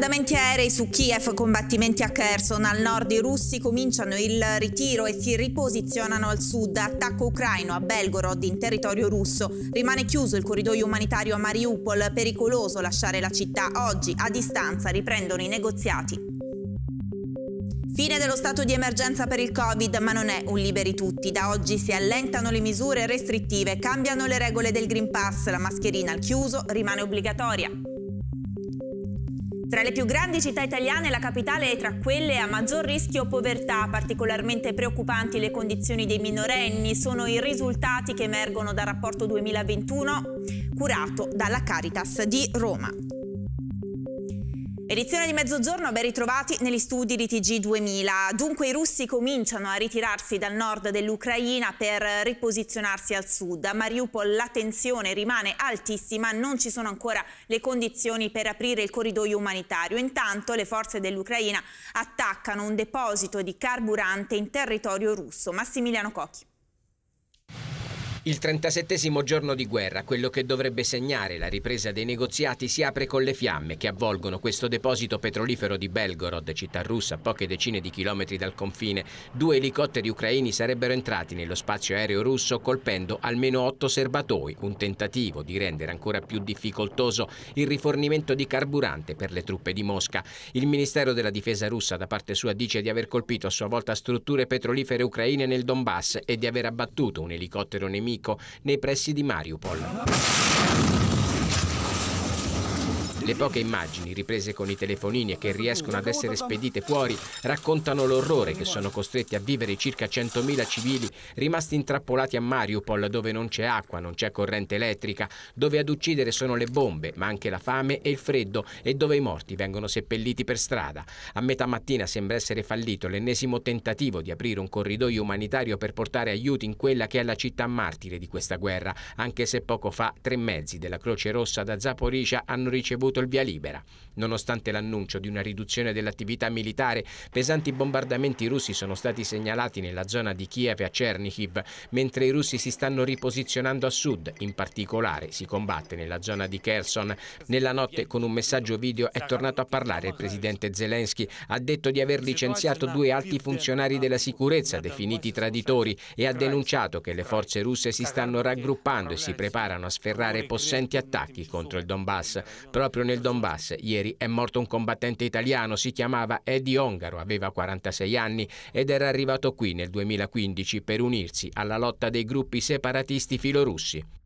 bombardamenti aerei su Kiev, combattimenti a Kherson, al nord i russi cominciano il ritiro e si riposizionano al sud, attacco ucraino a Belgorod in territorio russo, rimane chiuso il corridoio umanitario a Mariupol, pericoloso lasciare la città, oggi a distanza riprendono i negoziati. Fine dello stato di emergenza per il Covid, ma non è un liberi tutti. Da oggi si allentano le misure restrittive, cambiano le regole del Green Pass, la mascherina al chiuso rimane obbligatoria. Tra le più grandi città italiane la capitale è tra quelle a maggior rischio povertà, particolarmente preoccupanti le condizioni dei minorenni, sono i risultati che emergono dal rapporto 2021 curato dalla Caritas di Roma. Edizione di mezzogiorno, ben ritrovati negli studi di TG2000. Dunque i russi cominciano a ritirarsi dal nord dell'Ucraina per riposizionarsi al sud. A Mariupol la tensione rimane altissima, non ci sono ancora le condizioni per aprire il corridoio umanitario. Intanto le forze dell'Ucraina attaccano un deposito di carburante in territorio russo. Massimiliano Cocchi. Il 37 giorno di guerra, quello che dovrebbe segnare la ripresa dei negoziati, si apre con le fiamme che avvolgono questo deposito petrolifero di Belgorod, città russa a poche decine di chilometri dal confine. Due elicotteri ucraini sarebbero entrati nello spazio aereo russo colpendo almeno otto serbatoi, un tentativo di rendere ancora più difficoltoso il rifornimento di carburante per le truppe di Mosca. Il Ministero della Difesa russa da parte sua dice di aver colpito a sua volta strutture petrolifere ucraine nel Donbass e di aver abbattuto un elicottero nemico nemico nei pressi di Mariupol. Le poche immagini riprese con i telefonini e che riescono ad essere spedite fuori raccontano l'orrore che sono costretti a vivere i circa 100.000 civili rimasti intrappolati a Mariupol dove non c'è acqua, non c'è corrente elettrica, dove ad uccidere sono le bombe, ma anche la fame e il freddo e dove i morti vengono seppelliti per strada. A metà mattina sembra essere fallito l'ennesimo tentativo di aprire un corridoio umanitario per portare aiuti in quella che è la città martire di questa guerra, anche se poco fa tre mezzi della Croce Rossa da Zaporizia hanno ricevuto avuto il via libera. Nonostante l'annuncio di una riduzione dell'attività militare, pesanti bombardamenti russi sono stati segnalati nella zona di Kiev e a Chernihiv, mentre i russi si stanno riposizionando a sud, in particolare si combatte nella zona di Kherson. Nella notte con un messaggio video è tornato a parlare il presidente Zelensky, ha detto di aver licenziato due alti funzionari della sicurezza definiti traditori e ha denunciato che le forze russe si stanno raggruppando e si preparano a sferrare possenti attacchi contro il Donbass. Proprio proprio nel Donbass. Ieri è morto un combattente italiano, si chiamava Eddie Ongaro, aveva 46 anni ed era arrivato qui nel 2015 per unirsi alla lotta dei gruppi separatisti filorussi.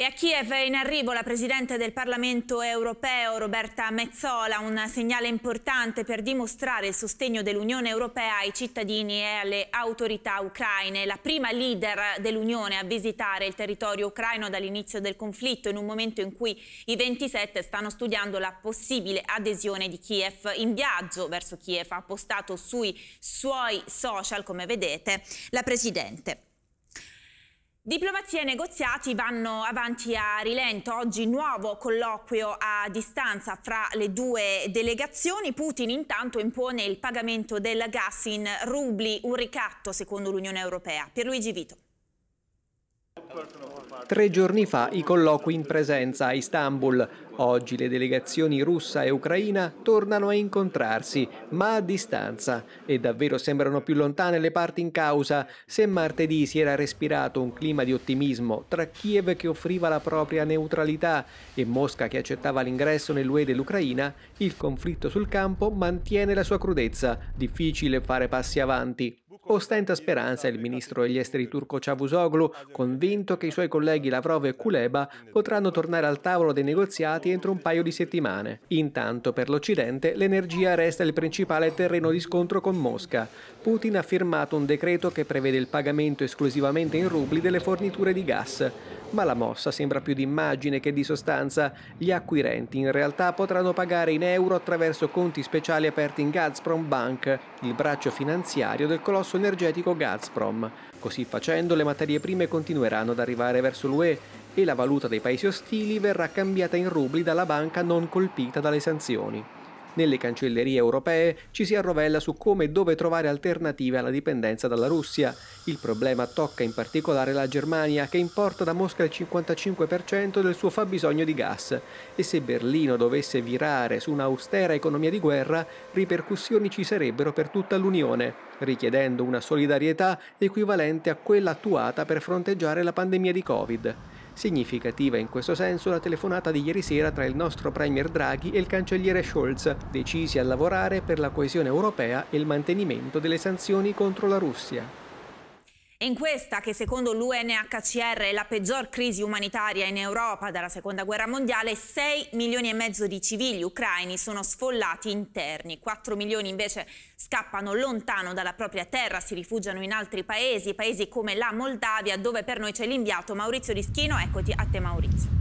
E a Kiev è in arrivo la Presidente del Parlamento europeo Roberta Mezzola, un segnale importante per dimostrare il sostegno dell'Unione europea ai cittadini e alle autorità ucraine. La prima leader dell'Unione a visitare il territorio ucraino dall'inizio del conflitto, in un momento in cui i 27 stanno studiando la possibile adesione di Kiev. In viaggio verso Kiev ha postato sui suoi social, come vedete, la Presidente. Diplomazia e negoziati vanno avanti a rilento. Oggi nuovo colloquio a distanza fra le due delegazioni. Putin intanto impone il pagamento del gas in rubli, un ricatto secondo l'Unione Europea. Pierluigi Vito. Tre giorni fa i colloqui in presenza a Istanbul. Oggi le delegazioni russa e ucraina tornano a incontrarsi, ma a distanza. E davvero sembrano più lontane le parti in causa. Se martedì si era respirato un clima di ottimismo tra Kiev che offriva la propria neutralità e Mosca che accettava l'ingresso nell'UE dell'Ucraina, il conflitto sul campo mantiene la sua crudezza. Difficile fare passi avanti ostenta speranza il ministro degli esteri turco Cavusoglu, convinto che i suoi colleghi Lavrov e Kuleba potranno tornare al tavolo dei negoziati entro un paio di settimane. Intanto per l'Occidente l'energia resta il principale terreno di scontro con Mosca. Putin ha firmato un decreto che prevede il pagamento esclusivamente in rubli delle forniture di gas ma la mossa sembra più di immagine che di sostanza. Gli acquirenti in realtà potranno pagare in euro attraverso conti speciali aperti in Gazprom Bank, il braccio finanziario del colosso energetico Gazprom. Così facendo le materie prime continueranno ad arrivare verso l'UE e la valuta dei paesi ostili verrà cambiata in rubli dalla banca non colpita dalle sanzioni. Nelle cancellerie europee ci si arrovella su come e dove trovare alternative alla dipendenza dalla Russia. Il problema tocca in particolare la Germania, che importa da Mosca il 55% del suo fabbisogno di gas. E se Berlino dovesse virare su un'austera economia di guerra, ripercussioni ci sarebbero per tutta l'Unione richiedendo una solidarietà equivalente a quella attuata per fronteggiare la pandemia di Covid. Significativa in questo senso la telefonata di ieri sera tra il nostro Premier Draghi e il cancelliere Scholz, decisi a lavorare per la coesione europea e il mantenimento delle sanzioni contro la Russia. In questa, che secondo l'UNHCR è la peggior crisi umanitaria in Europa dalla seconda guerra mondiale, 6 milioni e mezzo di civili ucraini sono sfollati interni, 4 milioni invece scappano lontano dalla propria terra, si rifugiano in altri paesi, paesi come la Moldavia, dove per noi c'è l'inviato Maurizio Rischino. Eccoti a te Maurizio.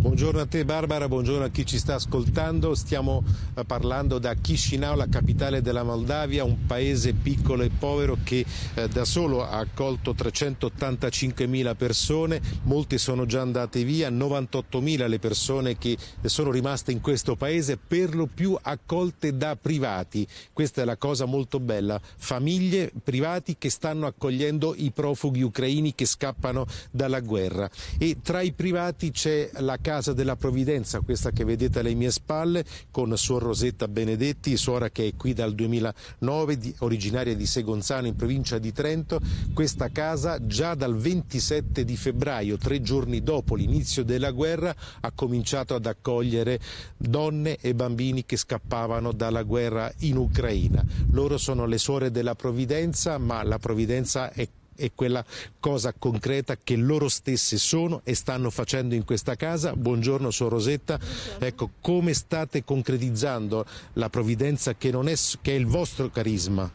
Buongiorno a te Barbara, buongiorno a chi ci sta ascoltando. Stiamo eh, parlando da Chisinau, la capitale della Moldavia, un paese piccolo e povero che eh, da solo ha accolto 385.000 persone, molte sono già andate via, 98.000 le persone che sono rimaste in questo paese, per lo più accolte da privati. Questa è la cosa molto bella, famiglie privati che stanno accogliendo i profughi ucraini che scappano dalla guerra. E tra i privati c'è la casa Casa della Provvidenza, questa che vedete alle mie spalle, con Suor Rosetta Benedetti, suora che è qui dal 2009, di, originaria di Segonzano in provincia di Trento. Questa casa già dal 27 di febbraio, tre giorni dopo l'inizio della guerra, ha cominciato ad accogliere donne e bambini che scappavano dalla guerra in Ucraina. Loro sono le suore della Provvidenza, ma la Provvidenza è e quella cosa concreta che loro stessi sono e stanno facendo in questa casa. Buongiorno, sono Rosetta. Buongiorno. Ecco, come state concretizzando la provvidenza che, è, che è il vostro carisma?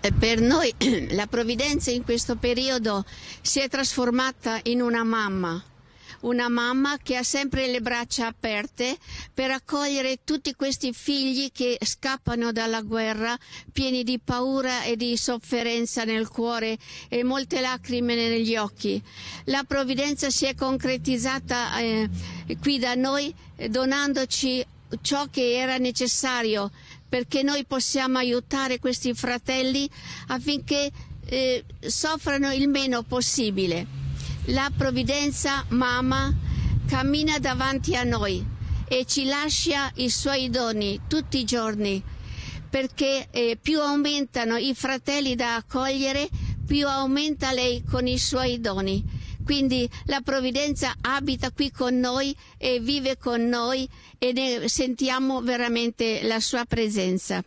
Eh, per noi la provvidenza in questo periodo si è trasformata in una mamma una mamma che ha sempre le braccia aperte per accogliere tutti questi figli che scappano dalla guerra pieni di paura e di sofferenza nel cuore e molte lacrime negli occhi. La provvidenza si è concretizzata eh, qui da noi donandoci ciò che era necessario perché noi possiamo aiutare questi fratelli affinché eh, soffrano il meno possibile la provvidenza mamma cammina davanti a noi e ci lascia i suoi doni tutti i giorni, perché eh, più aumentano i fratelli da accogliere, più aumenta lei con i suoi doni. Quindi la provvidenza abita qui con noi e vive con noi e ne sentiamo veramente la sua presenza.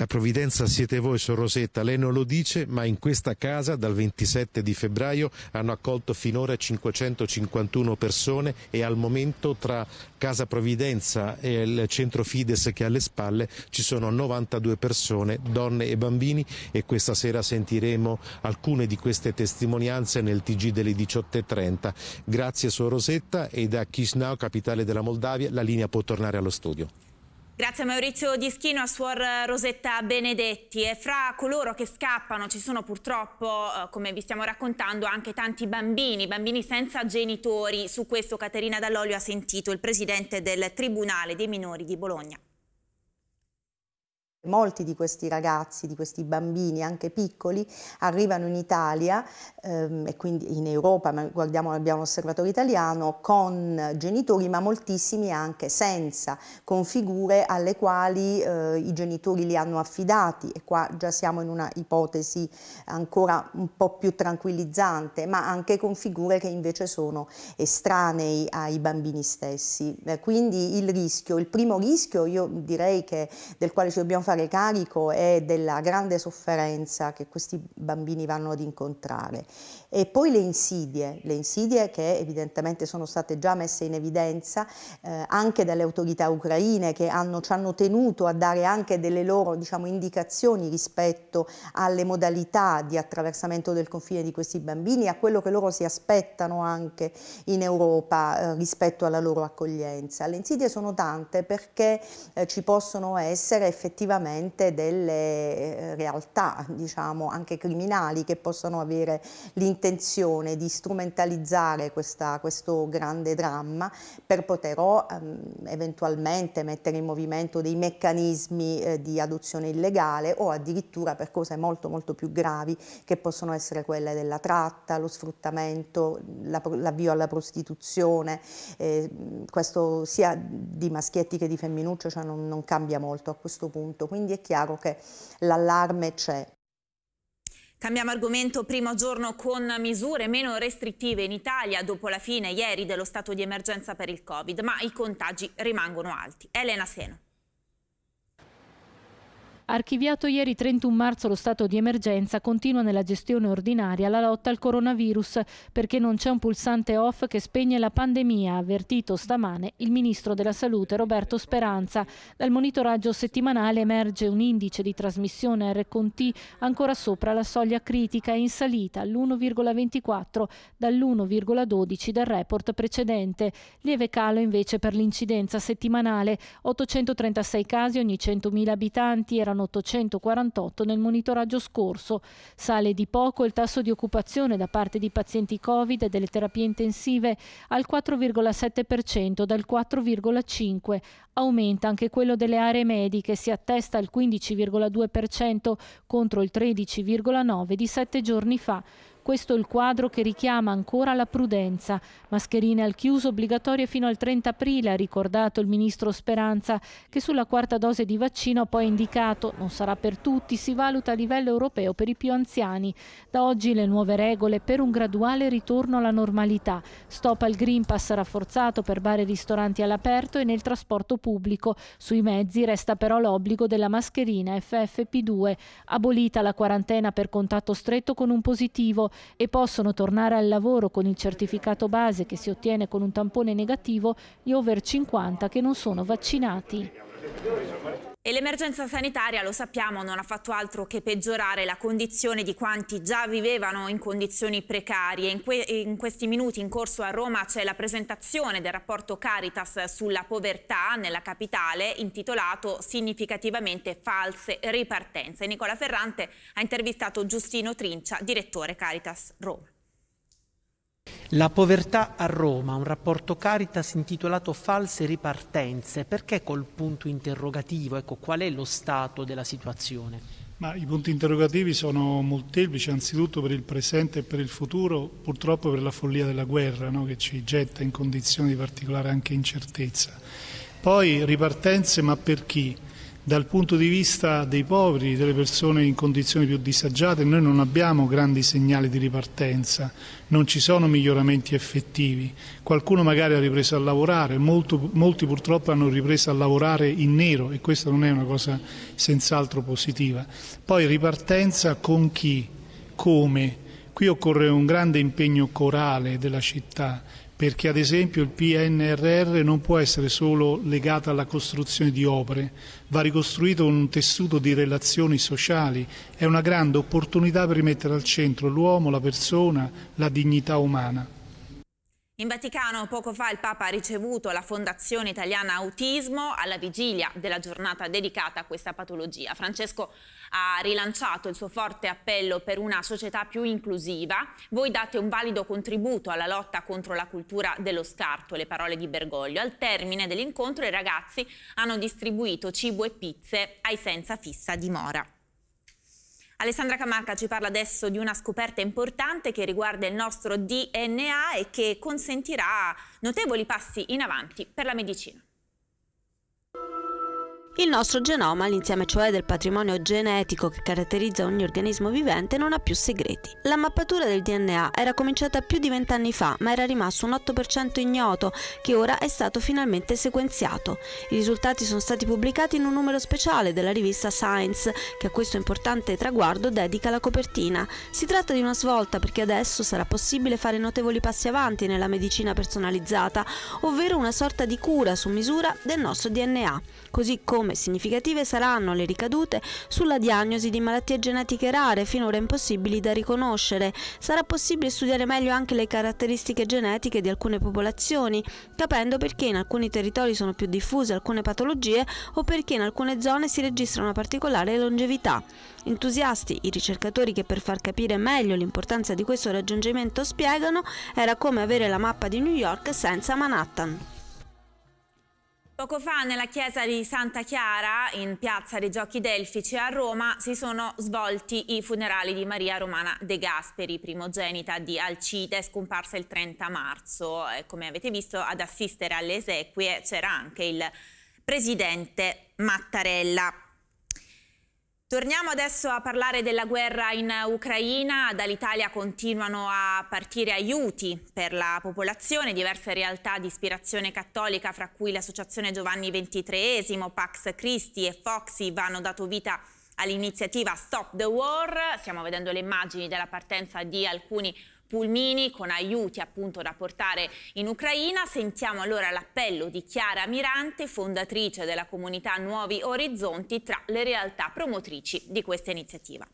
La provvidenza siete voi, Sor Rosetta, lei non lo dice, ma in questa casa dal 27 di febbraio hanno accolto finora 551 persone e al momento tra Casa Provvidenza e il centro Fides che ha alle spalle ci sono 92 persone, donne e bambini e questa sera sentiremo alcune di queste testimonianze nel TG delle 18.30. Grazie Sor Rosetta e da Chisinau, capitale della Moldavia, la linea può tornare allo studio. Grazie a Maurizio Dischino, a Suor Rosetta Benedetti. E fra coloro che scappano ci sono purtroppo, eh, come vi stiamo raccontando, anche tanti bambini, bambini senza genitori. Su questo Caterina Dall'Olio ha sentito il presidente del Tribunale dei minori di Bologna. Molti di questi ragazzi, di questi bambini anche piccoli, arrivano in Italia ehm, e quindi in Europa, ma guardiamo, abbiamo l'osservatorio italiano, con genitori, ma moltissimi anche senza, con figure alle quali eh, i genitori li hanno affidati e qua già siamo in una ipotesi ancora un po' più tranquillizzante, ma anche con figure che invece sono estranei ai bambini stessi. Eh, quindi il rischio, il primo rischio, io direi che del quale ci dobbiamo fare fare carico è della grande sofferenza che questi bambini vanno ad incontrare e poi le insidie, le insidie che evidentemente sono state già messe in evidenza eh, anche dalle autorità ucraine che hanno, ci hanno tenuto a dare anche delle loro diciamo, indicazioni rispetto alle modalità di attraversamento del confine di questi bambini, a quello che loro si aspettano anche in Europa eh, rispetto alla loro accoglienza. Le insidie sono tante perché eh, ci possono essere effettivamente effettivamente delle eh, realtà, diciamo anche criminali, che possono avere l'intenzione di strumentalizzare questa, questo grande dramma per poter ehm, eventualmente mettere in movimento dei meccanismi eh, di adozione illegale o addirittura per cose molto molto più gravi che possono essere quelle della tratta, lo sfruttamento, la, l'avvio alla prostituzione, eh, questo sia di maschietti che di femminucce, cioè non, non cambia molto a questo punto quindi è chiaro che l'allarme c'è. Cambiamo argomento, primo giorno con misure meno restrittive in Italia dopo la fine ieri dello stato di emergenza per il Covid, ma i contagi rimangono alti. Elena Seno. Archiviato ieri 31 marzo lo stato di emergenza, continua nella gestione ordinaria la lotta al coronavirus perché non c'è un pulsante off che spegne la pandemia, ha avvertito stamane il Ministro della Salute Roberto Speranza. Dal monitoraggio settimanale emerge un indice di trasmissione RCT ancora sopra la soglia critica e in salita all'1,24 dall'1,12 del report precedente. Lieve calo invece per l'incidenza settimanale, 836 casi ogni 100.000 abitanti erano erano 848 nel monitoraggio scorso. Sale di poco il tasso di occupazione da parte di pazienti Covid e delle terapie intensive al 4,7% dal 4,5%. Aumenta anche quello delle aree mediche, si attesta al 15,2% contro il 13,9% di sette giorni fa questo il quadro che richiama ancora la prudenza. Mascherine al chiuso obbligatorie fino al 30 aprile, ha ricordato il ministro Speranza, che sulla quarta dose di vaccino ha poi indicato non sarà per tutti, si valuta a livello europeo per i più anziani. Da oggi le nuove regole per un graduale ritorno alla normalità. Stop al Green Pass rafforzato per bar e ristoranti all'aperto e nel trasporto pubblico. Sui mezzi resta però l'obbligo della mascherina FFP2, abolita la quarantena per contatto stretto con un positivo, e possono tornare al lavoro con il certificato base che si ottiene con un tampone negativo gli over 50 che non sono vaccinati. E l'emergenza sanitaria, lo sappiamo, non ha fatto altro che peggiorare la condizione di quanti già vivevano in condizioni precarie. In, que in questi minuti in corso a Roma c'è la presentazione del rapporto Caritas sulla povertà nella capitale, intitolato Significativamente false ripartenze. Nicola Ferrante ha intervistato Giustino Trincia, direttore Caritas Roma. La povertà a Roma, un rapporto Caritas intitolato False ripartenze. Perché col punto interrogativo? Ecco, qual è lo stato della situazione? Ma I punti interrogativi sono molteplici, anzitutto per il presente e per il futuro, purtroppo per la follia della guerra no? che ci getta in condizioni di particolare anche incertezza. Poi ripartenze, ma per chi? Dal punto di vista dei poveri, delle persone in condizioni più disagiate, noi non abbiamo grandi segnali di ripartenza, non ci sono miglioramenti effettivi. Qualcuno magari ha ripreso a lavorare, molto, molti purtroppo hanno ripreso a lavorare in nero e questa non è una cosa senz'altro positiva. Poi ripartenza con chi? Come? Qui occorre un grande impegno corale della città, perché ad esempio il PNRR non può essere solo legato alla costruzione di opere, va ricostruito un tessuto di relazioni sociali, è una grande opportunità per rimettere al centro l'uomo, la persona, la dignità umana. In Vaticano poco fa il Papa ha ricevuto la Fondazione Italiana Autismo alla vigilia della giornata dedicata a questa patologia. Francesco ha rilanciato il suo forte appello per una società più inclusiva. Voi date un valido contributo alla lotta contro la cultura dello scarto, le parole di Bergoglio. Al termine dell'incontro i ragazzi hanno distribuito cibo e pizze ai senza fissa dimora. Alessandra Camarca ci parla adesso di una scoperta importante che riguarda il nostro DNA e che consentirà notevoli passi in avanti per la medicina. Il nostro genoma, l'insieme cioè del patrimonio genetico che caratterizza ogni organismo vivente, non ha più segreti. La mappatura del DNA era cominciata più di vent'anni fa, ma era rimasto un 8% ignoto, che ora è stato finalmente sequenziato. I risultati sono stati pubblicati in un numero speciale della rivista Science, che a questo importante traguardo dedica la copertina. Si tratta di una svolta perché adesso sarà possibile fare notevoli passi avanti nella medicina personalizzata, ovvero una sorta di cura su misura del nostro DNA, così come come significative saranno le ricadute sulla diagnosi di malattie genetiche rare finora impossibili da riconoscere. Sarà possibile studiare meglio anche le caratteristiche genetiche di alcune popolazioni, capendo perché in alcuni territori sono più diffuse alcune patologie o perché in alcune zone si registra una particolare longevità. Entusiasti, i ricercatori che per far capire meglio l'importanza di questo raggiungimento spiegano era come avere la mappa di New York senza Manhattan. Poco fa nella chiesa di Santa Chiara, in piazza dei Giochi Delfici a Roma, si sono svolti i funerali di Maria Romana De Gasperi, primogenita di Alcide, scomparsa il 30 marzo. E come avete visto, ad assistere alle esequie c'era anche il presidente Mattarella. Torniamo adesso a parlare della guerra in Ucraina. Dall'Italia continuano a partire aiuti per la popolazione, diverse realtà di ispirazione cattolica, fra cui l'Associazione Giovanni XXIII, Pax Christi e Foxy, hanno dato vita all'iniziativa Stop the War. Stiamo vedendo le immagini della partenza di alcuni pulmini con aiuti appunto da portare in Ucraina. Sentiamo allora l'appello di Chiara Mirante, fondatrice della comunità Nuovi Orizzonti, tra le realtà promotrici di questa iniziativa.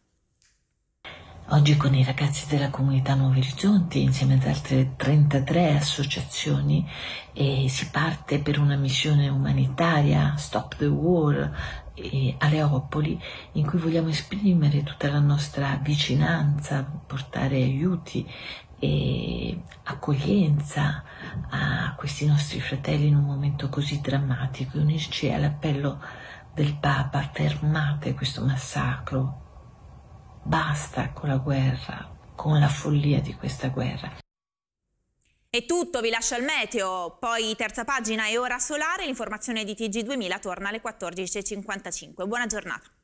Oggi con i ragazzi della comunità Nuovi Orizzonti, insieme ad altre 33 associazioni, eh, si parte per una missione umanitaria, Stop the War, e a Leopoli in cui vogliamo esprimere tutta la nostra vicinanza, portare aiuti e accoglienza a questi nostri fratelli in un momento così drammatico, unirci all'appello del Papa, fermate questo massacro, basta con la guerra, con la follia di questa guerra. È tutto, vi lascio al meteo, poi terza pagina e ora solare, l'informazione di TG2000 torna alle 14.55. Buona giornata.